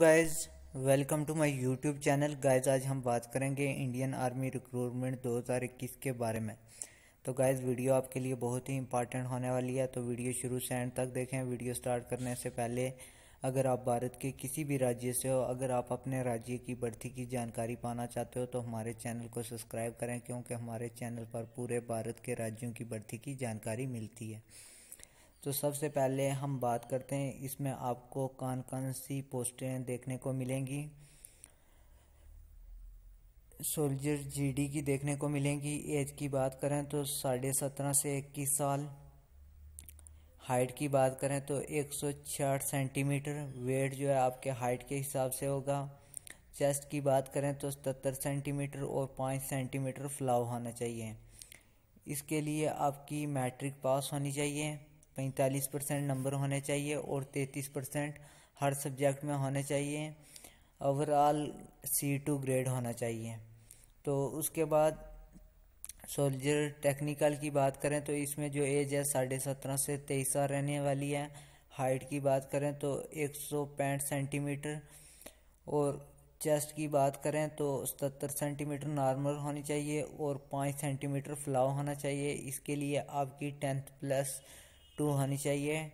guys welcome to my YouTube channel guys आज हम बात करेंगे इंडियन आर्मी रिक्रूटमेंट 2021 के बारे में तो गाइज वीडियो आपके लिए बहुत ही इंपॉर्टेंट होने वाली है तो वीडियो शुरू से एंड तक देखें वीडियो स्टार्ट करने से पहले अगर आप भारत के किसी भी राज्य से हो अगर आप अपने राज्य की भर्ती की जानकारी पाना चाहते हो तो हमारे चैनल को सब्सक्राइब करें क्योंकि हमारे चैनल पर पूरे भारत के राज्यों की भर्ती की जानकारी मिलती है तो सबसे पहले हम बात करते हैं इसमें आपको कौन कौन सी पोस्टें देखने को मिलेंगी सोल्जर जीडी की देखने को मिलेंगी एज की बात करें तो साढ़े सत्रह से इक्कीस साल हाइट की बात करें तो एक सौ छियाठ सेंटीमीटर वेट जो है आपके हाइट के हिसाब से होगा चेस्ट की बात करें तो सतर सेंटीमीटर और पाँच सेंटीमीटर फ्लाव होना चाहिए इसके लिए आपकी मैट्रिक पास होनी चाहिए पैंतालीस परसेंट नंबर होने चाहिए और तैंतीस परसेंट हर सब्जेक्ट में होने चाहिए ओवरऑल सी टू ग्रेड होना चाहिए तो उसके बाद सोल्जर टेक्निकल की बात करें तो इसमें जो एज है साढ़े सत्रह से तेईस साल रहने वाली है हाइट की बात करें तो एक सौ पैंठ सेंटीमीटर और चेस्ट की बात करें तो सतर सेंटीमीटर नॉर्मल होनी चाहिए और पाँच सेंटीमीटर फ्लाव होना चाहिए इसके लिए आपकी टेंथ प्लस टू होनी चाहिए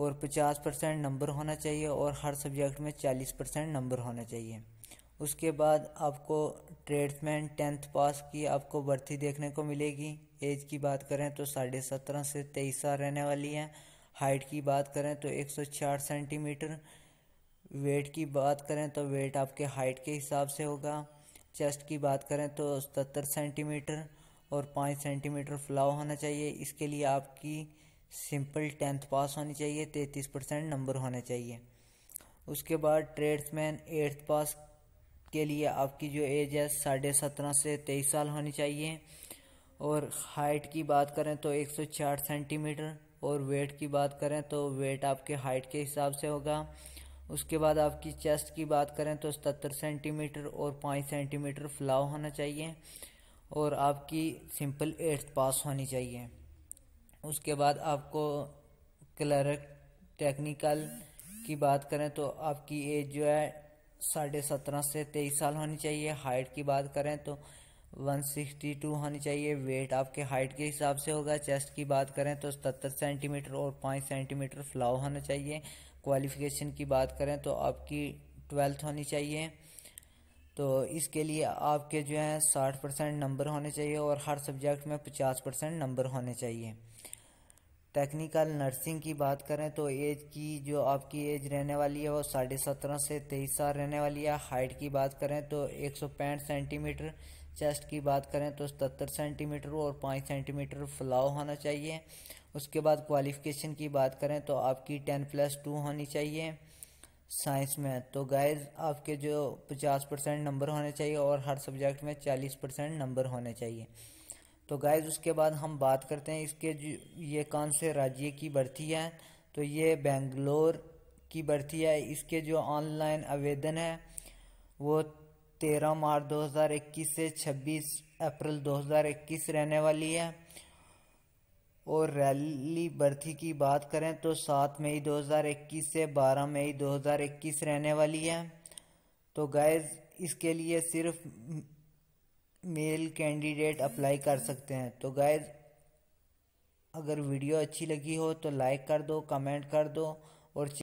और पचास परसेंट नंबर होना चाहिए और हर सब्जेक्ट में चालीस परसेंट नंबर होना चाहिए उसके बाद आपको ट्रेड्समैन टेंथ पास की आपको भर्ती देखने को मिलेगी एज की बात करें तो साढ़े सत्रह से तेईस साल रहने वाली है हाइट की बात करें तो एक सौ चार सेंटीमीटर वेट की बात करें तो वेट आपके हाइट के हिसाब से होगा चेस्ट की बात करें तो सतर सेंटीमीटर और पाँच सेंटीमीटर फ्लाव होना चाहिए इसके लिए आपकी सिंपल टेंथ पास होनी चाहिए तैंतीस परसेंट नंबर होना चाहिए उसके बाद ट्रेड्समैन एट्थ पास के लिए आपकी जो एज है साढ़े सत्रह से तेईस साल होनी चाहिए और हाइट की बात करें तो एक सौ चार सेंटीमीटर और वेट की बात करें तो वेट आपके हाइट के हिसाब से होगा उसके बाद आपकी चेस्ट की बात करें तो सतर सेंटीमीटर और पाँच सेंटीमीटर फ्लाव होना चाहिए और आपकी सिंपल एट्थ पास होनी चाहिए उसके बाद आपको क्लर्क टेक्निकल की बात करें तो आपकी एज जो है साढ़े सत्रह से तेईस साल होनी चाहिए हाइट की बात करें तो वन सिक्सटी टू होनी चाहिए वेट आपके हाइट के हिसाब से होगा चेस्ट की बात करें तो सतर सेंटीमीटर और पाँच सेंटीमीटर फ्लाव होना चाहिए क्वालिफिकेशन की बात करें तो आपकी ट्वेल्थ होनी चाहिए तो इसके लिए आपके जो है साठ परसेंट नंबर होने चाहिए और हर सब्जेक्ट में पचास परसेंट नंबर होने चाहिए टेक्निकल नर्सिंग की बात करें तो एज की जो आपकी एज रहने वाली है वो साढ़े सत्रह से तेईस साल रहने वाली है हाइट की बात करें तो एक सौ पैंठ सेंटीमीटर चेस्ट की बात करें तो सतर सेंटीमीटर और पाँच सेंटीमीटर फ्लाव होना चाहिए उसके बाद क्वालिफ़िकेशन की बात करें तो आपकी टेन प्लस टू होनी चाहिए साइंस में तो गाइज आपके जो पचास परसेंट नंबर होने चाहिए और हर सब्जेक्ट में चालीस परसेंट नंबर होने चाहिए तो गाइज उसके बाद हम बात करते हैं इसके जो ये कौन से राज्य की भर्ती है तो ये बेंगलोर की भर्ती है इसके जो ऑनलाइन आवेदन है वो तेरह मार्च 2021 से 26 अप्रैल 2021 रहने वाली है और रैली भर्ती की बात करें तो सात मई 2021 से 12 मई 2021 रहने वाली है तो गैज़ इसके लिए सिर्फ मेल कैंडिडेट अप्लाई कर सकते हैं तो गाइज अगर वीडियो अच्छी लगी हो तो लाइक कर दो कमेंट कर दो और